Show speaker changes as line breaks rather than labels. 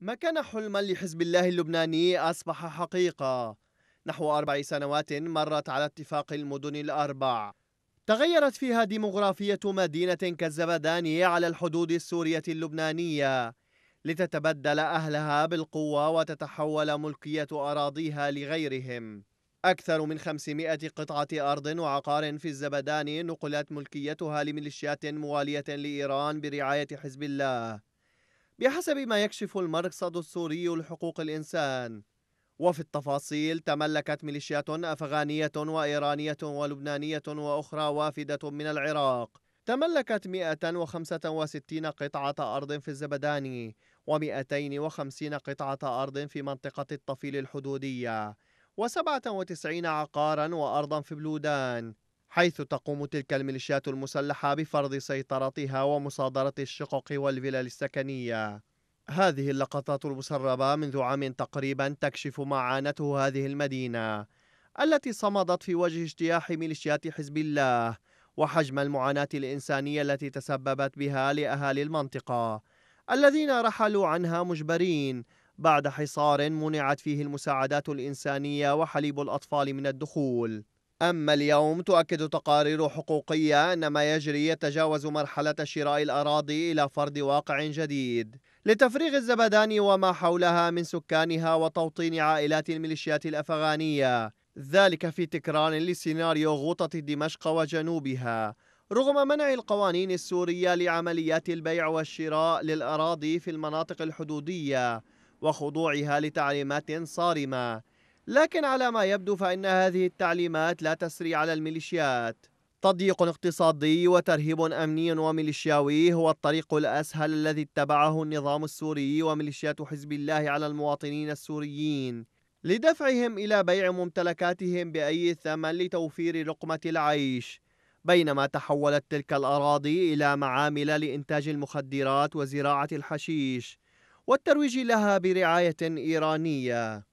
ما كان حلما لحزب الله اللبناني أصبح حقيقة نحو أربع سنوات مرت على اتفاق المدن الأربع تغيرت فيها ديمغرافية مدينة كالزبداني على الحدود السورية اللبنانية لتتبدل أهلها بالقوة وتتحول ملكية أراضيها لغيرهم أكثر من 500 قطعة أرض وعقار في الزبداني نقلت ملكيتها لميليشيات موالية لإيران برعاية حزب الله بحسب ما يكشف المرصد السوري لحقوق الإنسان وفي التفاصيل تملكت ميليشيات أفغانية وإيرانية ولبنانية وأخرى وافدة من العراق تملكت 165 قطعة أرض في الزبداني و250 قطعة أرض في منطقة الطفيل الحدودية و97 عقارا وأرضا في بلودان حيث تقوم تلك الميليشيات المسلحة بفرض سيطرتها ومصادرة الشقق والفلل السكنية هذه اللقطات المسربة منذ عام تقريبا تكشف ما عانته هذه المدينة التي صمدت في وجه اجتياح ميليشيات حزب الله وحجم المعاناة الإنسانية التي تسببت بها لأهالي المنطقة الذين رحلوا عنها مجبرين بعد حصار منعت فيه المساعدات الإنسانية وحليب الأطفال من الدخول أما اليوم تؤكد تقارير حقوقية أن ما يجري يتجاوز مرحلة شراء الأراضي إلى فرض واقع جديد لتفريغ الزبدان وما حولها من سكانها وتوطين عائلات الميليشيات الأفغانية ذلك في تكرار لسيناريو غوطة دمشق وجنوبها رغم منع القوانين السورية لعمليات البيع والشراء للأراضي في المناطق الحدودية وخضوعها لتعليمات صارمة لكن على ما يبدو فإن هذه التعليمات لا تسري على الميليشيات تضييق اقتصادي وترهيب أمني وميليشياوي هو الطريق الأسهل الذي اتبعه النظام السوري وميليشيات حزب الله على المواطنين السوريين لدفعهم إلى بيع ممتلكاتهم بأي ثمن لتوفير لقمة العيش بينما تحولت تلك الأراضي إلى معامل لإنتاج المخدرات وزراعة الحشيش والترويج لها برعاية إيرانية